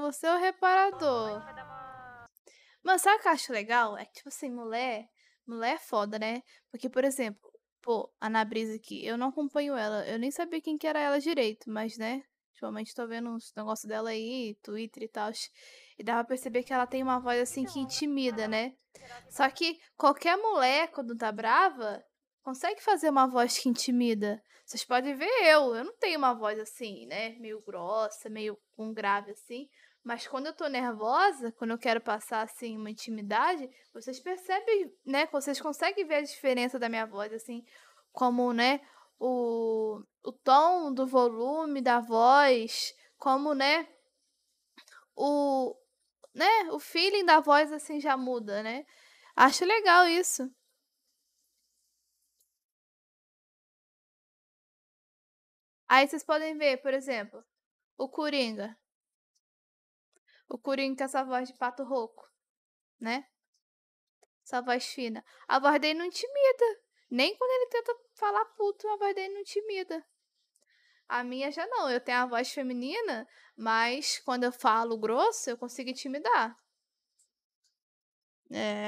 você é o reparador. Mas sabe o que eu acho legal? É que, tipo assim, mulher. Mulher é foda, né? Porque, por exemplo, pô, a Ana Brisa aqui, eu não acompanho ela. Eu nem sabia quem que era ela direito, mas, né? Ultimamente tô vendo uns negócios dela aí, Twitter e tal. E dá pra perceber que ela tem uma voz assim que intimida, né? Só que qualquer mulher, quando tá brava, consegue fazer uma voz que intimida. Vocês podem ver eu, eu não tenho uma voz assim, né? Meio grossa, meio um grave assim. Mas quando eu tô nervosa, quando eu quero passar assim uma intimidade, vocês percebem, né? Vocês conseguem ver a diferença da minha voz, assim, como, né? O, o tom do volume da voz, como, né? O, né? O feeling da voz assim já muda, né? Acho legal isso. Aí vocês podem ver, por exemplo, o Coringa. O Coringa com é essa voz de pato rouco, né? Essa voz fina. A voz dele não intimida. Nem quando ele tenta falar puto, a voz dele não intimida. A minha já não. Eu tenho a voz feminina, mas quando eu falo grosso, eu consigo intimidar. É.